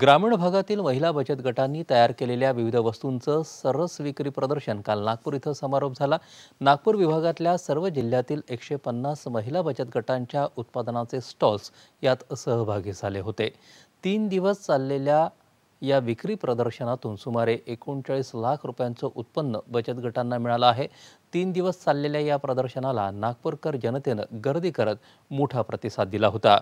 ग्रामीण भागातील महिला बचत गटांनी तयार केलेल्या विविध वस्तूंचं सरस विक्री प्रदर्शन काल नागपूर इथं समारोप झाला नागपूर विभागातल्या सर्व जिल्ह्यातील एकशे पन्नास महिला बचत गटांच्या उत्पादनाचे स्टॉल्स यात सहभागी झाले होते तीन दिवस चाललेल्या या विक्री प्रदर्शनातून सुमारे एकोणचाळीस लाख रुपयांचं उत्पन्न बचत गटांना मिळालं आहे तीन दिवस चाललेल्या या प्रदर्शनाला नागपूरकर जनतेनं गर्दी करत मोठा प्रतिसाद दिला होता